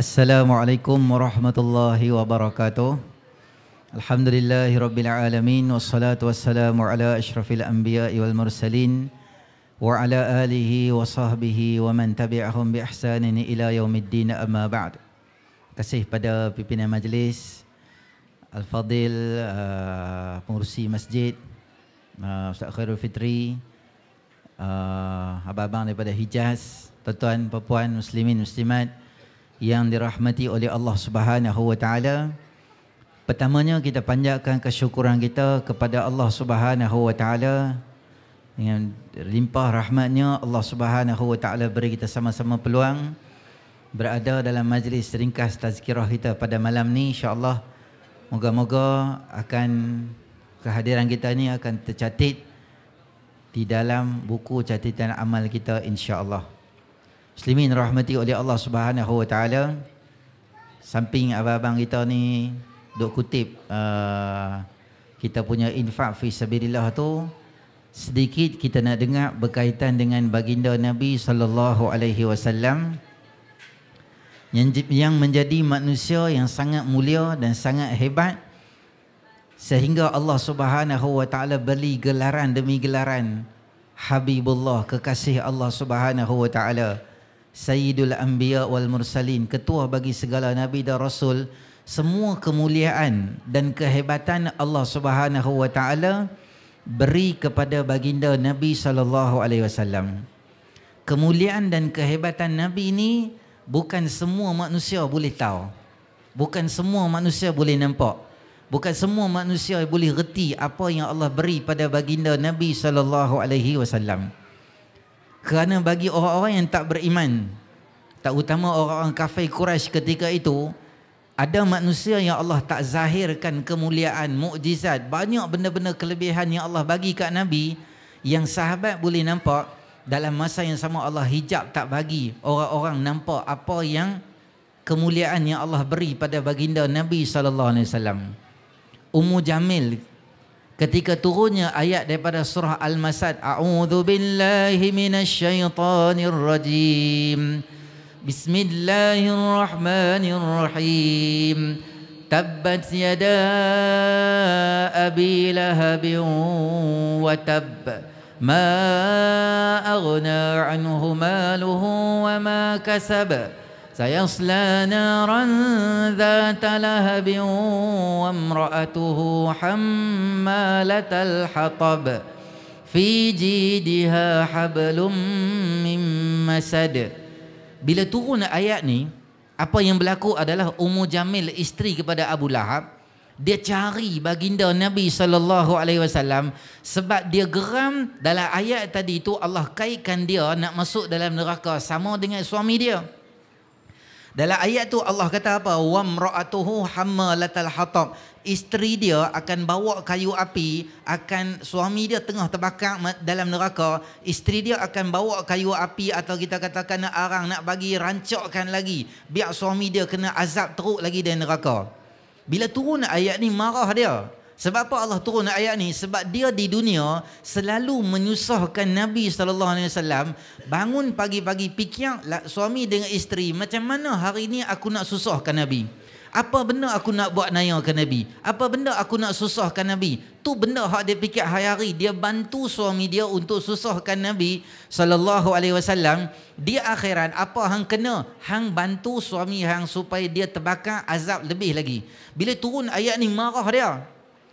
Assalamualaikum warahmatullahi wabarakatuh Alhamdulillahi rabbil alamin Wassalatu wassalamu ala ashrafil anbiya wal mursalin Wa ala alihi wa sahbihi wa man tabi'ahum bi ihsanin ila yaumiddin amma ba'd Kasih pada pimpinan majlis Al-Fadil uh, pengurusi masjid uh, Ustaz Khairul Fitri uh, abang-abang daripada Hijaz, tuan-tuan puan muslimin muslimat yang dirahmati oleh Allah Subhanahu wa taala. Pertamanya kita panjatkan kesyukuran kita kepada Allah Subhanahu wa taala dengan limpah rahmatnya Allah Subhanahu wa taala beri kita sama-sama peluang berada dalam majlis ringkas tazkirah kita pada malam ni insya-Allah moga-moga akan kehadiran kita ni akan tercatat di dalam buku catatan amal kita insya-Allah. Muslimin rahmati oleh Allah Subhanahu Wa Taala. Samping abang-abang kita ni dok kutip uh, kita punya infak fi sabilillah tu sedikit kita nak dengar berkaitan dengan baginda Nabi sallallahu alaihi wasallam yang menjadi manusia yang sangat mulia dan sangat hebat sehingga Allah Subhanahu wa taala beri gelaran demi gelaran Habibullah kekasih Allah Subhanahu wa taala Sayyidul Anbiya wal Mursalin ketua bagi segala nabi dan rasul semua kemuliaan dan kehebatan Allah Subhanahu wa taala beri kepada baginda Nabi sallallahu alaihi wasallam. Kemuliaan dan kehebatan Nabi ini bukan semua manusia boleh tahu. Bukan semua manusia boleh nampak bukan semua manusia boleh reti apa yang Allah beri pada baginda Nabi sallallahu alaihi wasallam. Kerana bagi orang-orang yang tak beriman, tak utama orang-orang kafir Quraisy ketika itu, ada manusia yang Allah tak zahirkan kemuliaan, mukjizat, banyak benda-benda kelebihan yang Allah bagi kat Nabi yang sahabat boleh nampak dalam masa yang sama Allah hijab tak bagi orang-orang nampak apa yang kemuliaan yang Allah beri pada baginda Nabi sallallahu alaihi wasallam. Ummu Jamil ketika turunnya ayat daripada surah Al-Masad A'udhu billahi minasyaitanir rajim Bismillahirrahmanirrahim Tabbat yada abi lahabin wa tab Ma aghna anhu maluhu wa ma kasabah سيصلى نارا ذات لهب وامرأته حمالة الحطب في جيدها حبل من مسد Bila turun ayat ni apa yang berlaku adalah Ummu Jamil isteri kepada Abu Lahab dia cari baginda Nabi sallallahu alaihi wasallam sebab dia geram dalam ayat tadi itu Allah kaitkan dia nak masuk dalam neraka sama dengan suami dia. Dalam ayat tu Allah kata apa? Wa mra'atuhu hammalatal hatab. Isteri dia akan bawa kayu api, akan suami dia tengah terbakar dalam neraka, isteri dia akan bawa kayu api atau kita katakan nak arang nak bagi rancakkan lagi, biar suami dia kena azab teruk lagi dalam neraka. Bila turun ayat ni marah dia. Sebab apa Allah turun ayat ni? Sebab dia di dunia selalu menyusahkan Nabi sallallahu alaihi wasallam bangun pagi-pagi fikir lah, suami dengan isteri macam mana hari ni aku nak susahkan Nabi. Apa benda aku nak buat naya ke Nabi? Apa benda aku nak susahkan Nabi? Tu benda hak dia fikir hari-hari dia bantu suami dia untuk susahkan Nabi sallallahu alaihi wasallam di akhirat apa hang kena? Hang bantu suami hang supaya dia terbakar azab lebih lagi. Bila turun ayat ni marah dia.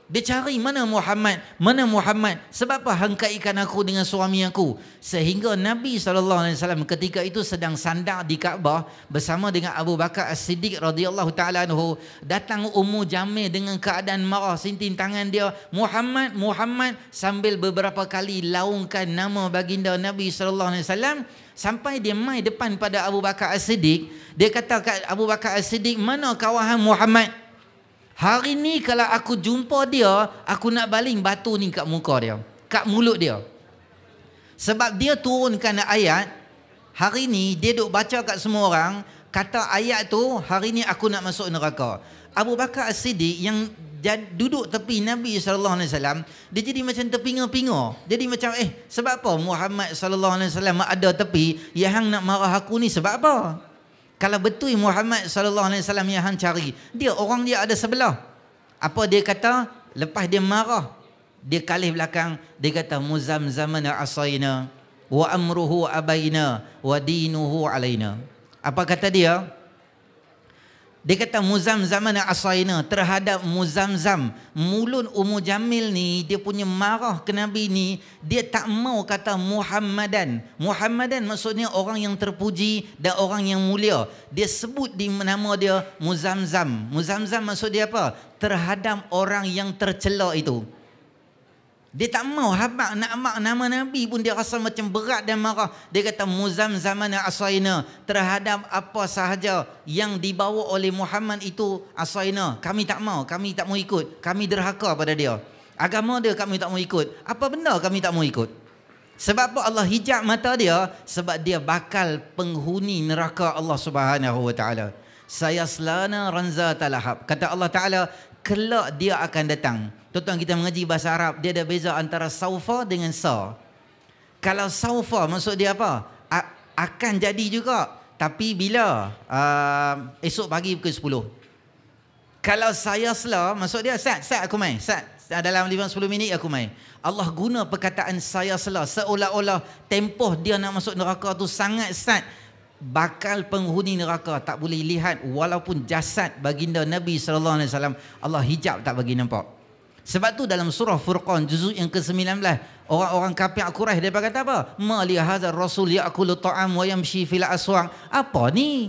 Dia cari mana Muhammad, mana Muhammad. Sebab apa hangkaikan aku dengan suami aku? Sehingga Nabi SAW ketika itu sedang sandar di Kaabah bersama dengan Abu Bakar As-Siddiq radhiyallahu taala anhu datang Ummu Jamil dengan keadaan marah sintin tangan dia Muhammad Muhammad sambil beberapa kali laungkan nama baginda Nabi SAW sampai dia mai depan pada Abu Bakar As-Siddiq dia kata kat Abu Bakar As-Siddiq mana kawahan Muhammad Hari ni kalau aku jumpa dia, aku nak baling batu ni kat muka dia. Kat mulut dia. Sebab dia turunkan ayat, hari ni dia duk baca kat semua orang, kata ayat tu, hari ni aku nak masuk neraka. Abu Bakar As-Siddiq yang duduk tepi Nabi sallallahu alaihi wasallam dia jadi macam terpinga-pinga jadi macam eh sebab apa Muhammad sallallahu alaihi wasallam ada tepi yang hang nak marah aku ni sebab apa kalau betul Muhammad sallallahu alaihi wasallam yang hang cari dia orang dia ada sebelah apa dia kata lepas dia marah dia kalih belakang dia kata muzam zaman asaina wa amruhu abaina wa dinuhu alaina apa kata dia dia kata muzamzam ni asaina terhadap muzamzam mulut Ummu Jamil ni dia punya marah ke Nabi ni dia tak mau kata Muhammadan. Muhammadan maksudnya orang yang terpuji dan orang yang mulia. Dia sebut di nama dia muzamzam. Muzamzam maksud dia apa? Terhadap orang yang tercela itu. Dia tak mau habaq nak mak nama Nabi pun dia rasa macam berat dan marah. Dia kata muzam zamana asaina terhadap apa sahaja yang dibawa oleh Muhammad itu asaina. Kami tak mau, kami tak mau ikut. Kami derhaka pada dia. Agama dia kami tak mau ikut. Apa benda kami tak mau ikut? Sebab apa Allah hijab mata dia? Sebab dia bakal penghuni neraka Allah Subhanahu wa taala. Sayaslana ranza Kata Allah Taala, kelak dia akan datang. Tuan-tuan kita mengaji bahasa Arab Dia ada beza antara saufa dengan sa Kalau saufa maksud dia apa? A- akan jadi juga Tapi bila? Uh, esok pagi pukul 10 Kalau saya sela Maksud dia sat, sat aku main sat. Dalam 5-10 minit aku main Allah guna perkataan saya sela Seolah-olah tempoh dia nak masuk neraka tu sangat sat bakal penghuni neraka tak boleh lihat walaupun jasad baginda Nabi sallallahu alaihi wasallam Allah hijab tak bagi nampak sebab tu dalam surah Furqan juzuk yang ke-19 orang-orang kafir Quraisy dia kata apa? Ma li hadzal rasul ya'kulu ta'am wa yamshi fil aswaq. Apa ni?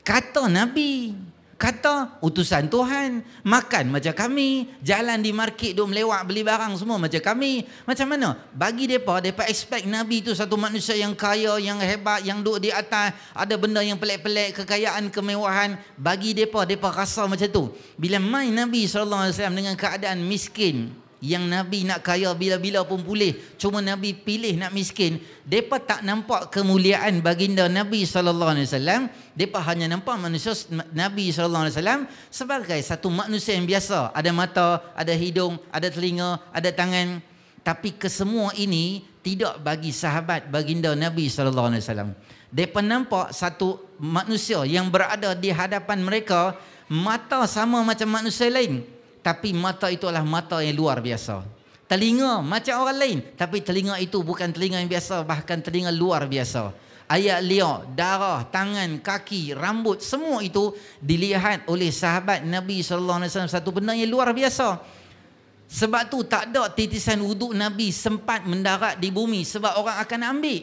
Kata Nabi kata utusan Tuhan makan macam kami jalan di market duk melewat beli barang semua macam kami macam mana bagi depa depa expect nabi itu satu manusia yang kaya yang hebat yang duk di atas ada benda yang pelik-pelik kekayaan kemewahan bagi depa depa rasa macam tu bila main nabi saw dengan keadaan miskin yang Nabi nak kaya bila-bila pun boleh cuma Nabi pilih nak miskin mereka tak nampak kemuliaan baginda Nabi SAW mereka hanya nampak manusia Nabi SAW sebagai satu manusia yang biasa ada mata, ada hidung, ada telinga, ada tangan tapi kesemua ini tidak bagi sahabat baginda Nabi SAW mereka nampak satu manusia yang berada di hadapan mereka mata sama macam manusia lain tapi mata itu adalah mata yang luar biasa. Telinga macam orang lain, tapi telinga itu bukan telinga yang biasa, bahkan telinga luar biasa. Ayat liar, darah, tangan, kaki, rambut, semua itu dilihat oleh sahabat Nabi SAW satu benda yang luar biasa. Sebab tu tak ada titisan wuduk Nabi sempat mendarat di bumi sebab orang akan ambil.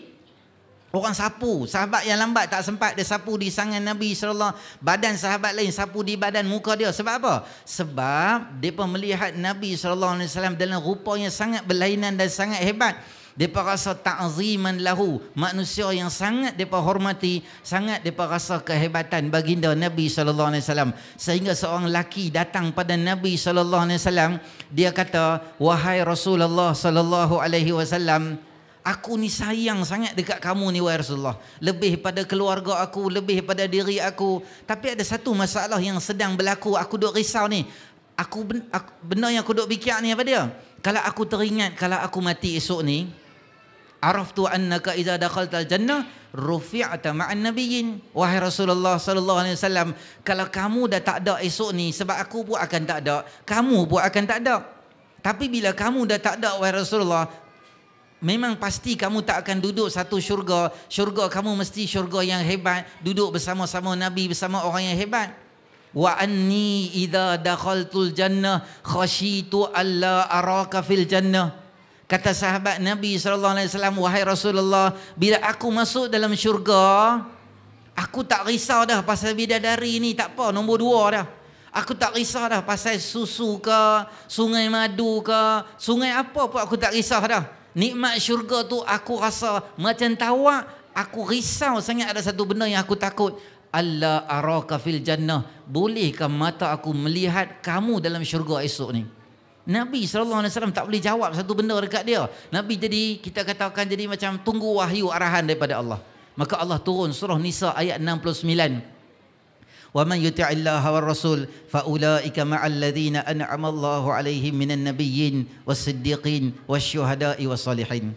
Orang sapu, sahabat yang lambat tak sempat dia sapu di sangan Nabi SAW. Badan sahabat lain sapu di badan muka dia. Sebab apa? Sebab mereka melihat Nabi SAW dalam rupanya sangat berlainan dan sangat hebat. Mereka rasa ta'ziman lahu. Manusia yang sangat mereka hormati, sangat mereka rasa kehebatan baginda Nabi SAW. Sehingga seorang lelaki datang pada Nabi SAW, dia kata, Wahai Rasulullah SAW, aku ni sayang sangat dekat kamu ni wahai Rasulullah lebih pada keluarga aku lebih pada diri aku tapi ada satu masalah yang sedang berlaku aku duk risau ni aku, benar yang aku duk fikir ni apa dia kalau aku teringat kalau aku mati esok ni araftu annaka idza dakhaltal jannah rufi'ata ma'an nabiyyin wahai Rasulullah sallallahu alaihi wasallam kalau kamu dah tak ada esok ni sebab aku pun akan tak ada kamu pun akan tak ada tapi bila kamu dah tak ada wahai Rasulullah, Memang pasti kamu tak akan duduk satu syurga. Syurga kamu mesti syurga yang hebat. Duduk bersama-sama Nabi, bersama orang yang hebat. Wa anni idha dakhaltul jannah khashitu alla araka fil jannah. Kata sahabat Nabi SAW, Wahai Rasulullah, bila aku masuk dalam syurga, aku tak risau dah pasal bidadari ni, tak apa, nombor dua dah. Aku tak risau dah pasal susu ke, sungai madu ke, sungai apa pun aku tak risau dah nikmat syurga tu aku rasa macam tawak aku risau sangat ada satu benda yang aku takut Allah araka fil jannah bolehkah mata aku melihat kamu dalam syurga esok ni Nabi sallallahu alaihi wasallam tak boleh jawab satu benda dekat dia Nabi jadi kita katakan jadi macam tunggu wahyu arahan daripada Allah maka Allah turun surah nisa ayat 69 Allah Rasul, ومن يطع الله والرسول فاولئك Allah alaihim انعم الله عليهم Siddiqin, النبيين والصديقين والشهداء Salihin.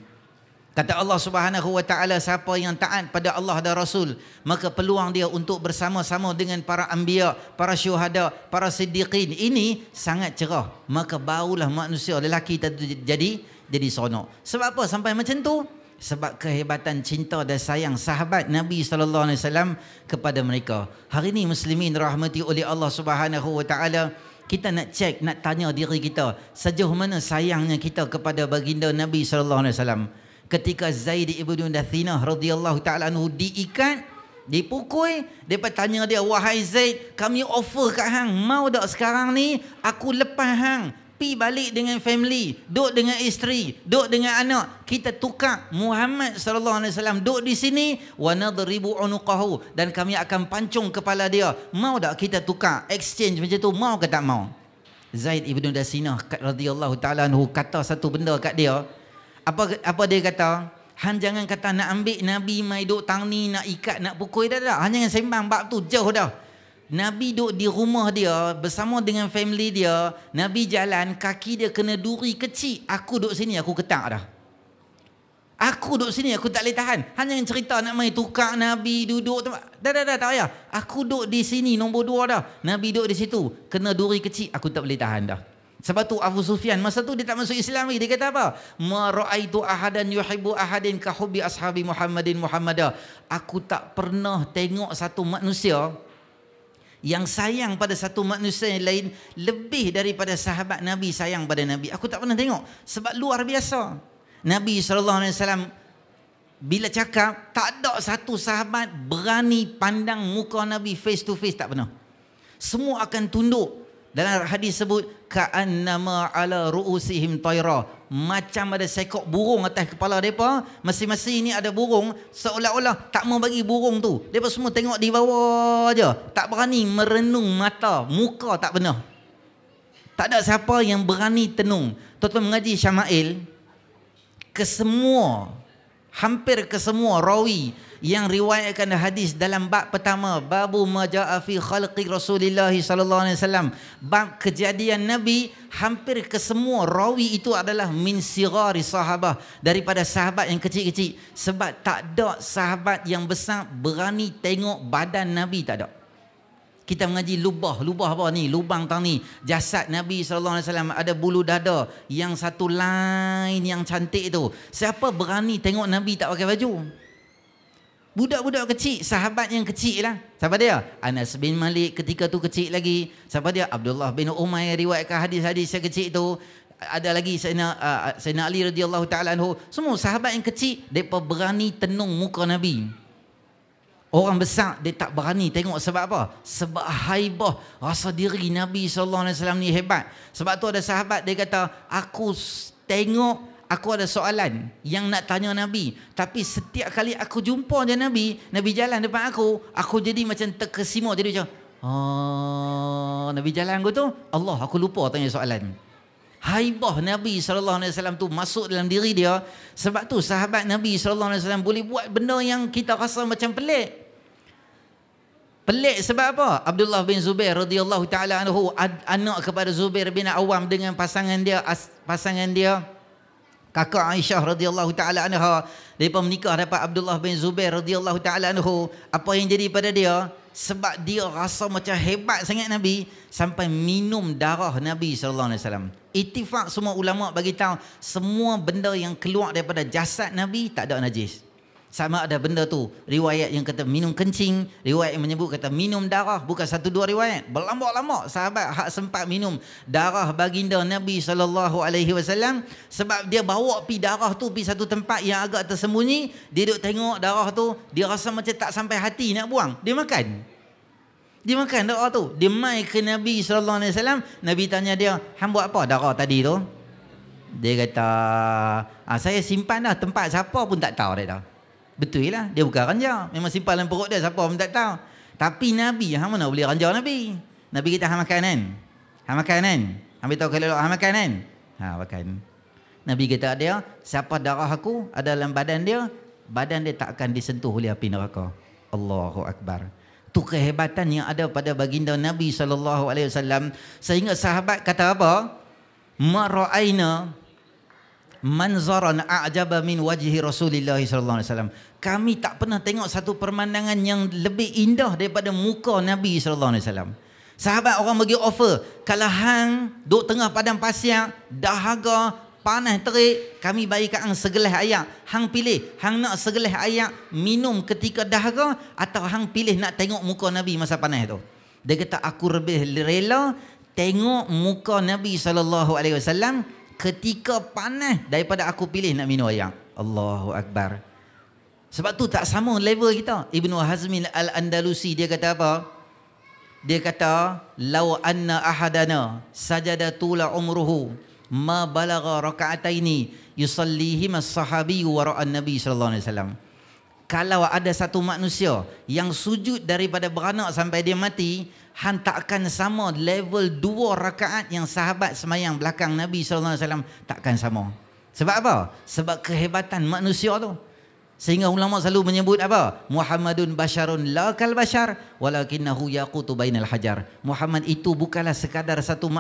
Kata Allah Subhanahu wa taala siapa yang taat pada Allah dan Rasul maka peluang dia untuk bersama-sama dengan para anbiya, para syuhada, para siddiqin ini sangat cerah. Maka barulah manusia lelaki tadi jadi jadi seronok. Sebab apa sampai macam tu? sebab kehebatan cinta dan sayang sahabat Nabi sallallahu alaihi wasallam kepada mereka. Hari ini muslimin rahmati oleh Allah Subhanahu wa taala kita nak cek nak tanya diri kita sejauh mana sayangnya kita kepada baginda Nabi sallallahu alaihi wasallam. Ketika Zaid ibnu Dathinah radhiyallahu taala anhu diikat dipukul depa tanya dia wahai Zaid kami offer kat hang mau tak sekarang ni aku lepas hang pi balik dengan family, duduk dengan isteri, duduk dengan anak. Kita tukar Muhammad sallallahu alaihi wasallam duduk di sini wa nadribu unuqahu dan kami akan pancung kepala dia. Mau tak kita tukar exchange macam tu? Mau ke tak mau? Zaid ibn Dasinah radhiyallahu taala anhu kata satu benda kat dia. Apa apa dia kata? Han jangan kata nak ambil Nabi mai duk tang ni nak ikat nak pukul dah dah. Han jangan sembang bab tu jauh dah. Nabi duduk di rumah dia bersama dengan family dia, Nabi jalan kaki dia kena duri kecil. Aku duduk sini aku ketak dah. Aku duduk sini aku tak boleh tahan. Hanya yang cerita nak mai tukar Nabi duduk Dah dah dah tak payah. Aku duduk di sini nombor dua dah. Nabi duduk di situ kena duri kecil aku tak boleh tahan dah. Sebab tu Abu Sufyan masa tu dia tak masuk Islam lagi. Dia kata apa? Ma ra'aitu ahadan yuhibbu ahadin ka hubbi ashabi Muhammadin Muhammadah. Aku tak pernah tengok satu manusia yang sayang pada satu manusia yang lain lebih daripada sahabat Nabi sayang pada Nabi. Aku tak pernah tengok sebab luar biasa. Nabi sallallahu alaihi wasallam bila cakap tak ada satu sahabat berani pandang muka Nabi face to face tak pernah. Semua akan tunduk. Dalam hadis sebut ka'annama ala ru'usihim tayra macam ada sekok burung atas kepala mereka masing-masing ni ada burung seolah-olah tak mau bagi burung tu mereka semua tengok di bawah aja tak berani merenung mata muka tak benar tak ada siapa yang berani tenung tuan-tuan mengaji Syamail kesemua hampir kesemua rawi yang riwayatkan hadis dalam bab pertama babu majaa fi khalqi rasulillah sallallahu alaihi wasallam bab kejadian nabi hampir kesemua rawi itu adalah min sigari sahabah daripada sahabat yang kecil-kecil sebab tak ada sahabat yang besar berani tengok badan nabi tak ada kita mengaji lubah lubah apa ni lubang tang ni jasad nabi sallallahu alaihi wasallam ada bulu dada yang satu lain yang cantik tu siapa berani tengok nabi tak pakai baju Budak-budak kecil, sahabat yang kecil lah. Siapa dia? Anas bin Malik ketika tu kecil lagi. Siapa dia? Abdullah bin Umar yang riwayatkan hadis-hadis yang kecil tu. Ada lagi Sayyidina, uh, Sayyidina Ali radhiyallahu ta'ala anhu. Semua sahabat yang kecil, mereka berani tenung muka Nabi. Orang besar, dia tak berani tengok sebab apa? Sebab haibah rasa diri Nabi SAW ni hebat. Sebab tu ada sahabat, dia kata, aku tengok aku ada soalan yang nak tanya Nabi. Tapi setiap kali aku jumpa dia Nabi, Nabi jalan depan aku, aku jadi macam terkesima. Jadi macam, oh, Nabi jalan aku tu, Allah aku lupa tanya soalan. Haibah Nabi SAW tu masuk dalam diri dia. Sebab tu sahabat Nabi SAW boleh buat benda yang kita rasa macam pelik. Pelik sebab apa? Abdullah bin Zubair radhiyallahu taala anhu anak kepada Zubair bin Awam dengan pasangan dia pasangan dia kakak Aisyah radhiyallahu taala anha depa menikah dapat Abdullah bin Zubair radhiyallahu taala anhu apa yang jadi pada dia sebab dia rasa macam hebat sangat nabi sampai minum darah nabi sallallahu alaihi wasallam ittifaq semua ulama bagi tahu semua benda yang keluar daripada jasad nabi tak ada najis sama ada benda tu riwayat yang kata minum kencing riwayat yang menyebut kata minum darah bukan satu dua riwayat berlambak-lambak sahabat hak sempat minum darah baginda Nabi sallallahu alaihi wasallam sebab dia bawa pi darah tu pi satu tempat yang agak tersembunyi dia duk tengok darah tu dia rasa macam tak sampai hati nak buang dia makan dia makan darah tu dia mai ke Nabi sallallahu alaihi wasallam Nabi tanya dia hang buat apa darah tadi tu dia kata ah, saya simpan dah tempat siapa pun tak tahu dia tahu Betul lah, dia bukan ranjau. Memang simpan dalam perut dia, siapa pun tak tahu. Tapi Nabi, hang mana boleh ranjau Nabi? Nabi kita hang makan kan? Hang makan kan? Hang beritahu kalau hang makan kan? Ha, makan. Nabi kata dia, siapa darah aku ada dalam badan dia, badan dia tak akan disentuh oleh api neraka. Allahu Akbar. Itu kehebatan yang ada pada baginda Nabi SAW. Sehingga sahabat kata apa? Mara'aina manzaran a'jaba min wajhi Rasulillah sallallahu alaihi wasallam. Kami tak pernah tengok satu permandangan yang lebih indah daripada muka Nabi sallallahu alaihi wasallam. Sahabat orang bagi offer, kalau hang duduk tengah padang pasir, dahaga, panas terik, kami bagikan hang segelas air. Hang pilih, hang nak segelas air minum ketika dahaga atau hang pilih nak tengok muka Nabi masa panas tu. Dia kata aku lebih rela tengok muka Nabi sallallahu alaihi wasallam ketika panas daripada aku pilih nak minum air. Allahu Akbar. Sebab tu tak sama level kita. Ibnu Hazmin Al-Andalusi dia kata apa? Dia kata, "Lau anna ahadana sajada tula umruhu ma balagha raka'ataini yusallihima as-sahabi wa ra'an nabi sallallahu alaihi wasallam." kalau ada satu manusia yang sujud daripada beranak sampai dia mati hantakan sama level dua rakaat yang sahabat semayang belakang Nabi SAW takkan sama sebab apa? sebab kehebatan manusia tu sehingga ulama selalu menyebut apa? Muhammadun basharun la kal bashar walakinahu yaqutu bainal hajar Muhammad itu bukanlah sekadar satu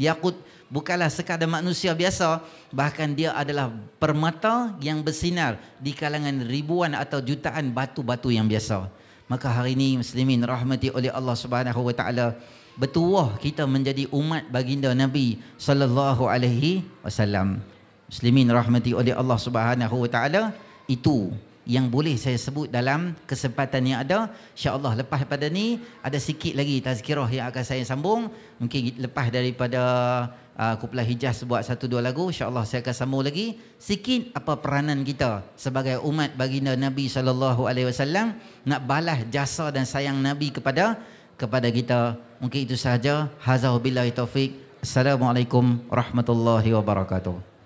yaqut ma- bukanlah sekadar manusia biasa bahkan dia adalah permata yang bersinar di kalangan ribuan atau jutaan batu-batu yang biasa maka hari ini muslimin rahmati oleh Allah Subhanahu wa taala bertuah kita menjadi umat baginda Nabi sallallahu alaihi wasallam muslimin rahmati oleh Allah Subhanahu wa taala itu yang boleh saya sebut dalam kesempatan yang ada insyaallah lepas pada ni ada sikit lagi tazkirah yang akan saya sambung mungkin lepas daripada uh, kuplah hijaz buat satu dua lagu insyaallah saya akan sambung lagi sikit apa peranan kita sebagai umat baginda Nabi sallallahu alaihi wasallam nak balas jasa dan sayang Nabi kepada kepada kita mungkin itu sahaja hazau billahi taufik assalamualaikum warahmatullahi wabarakatuh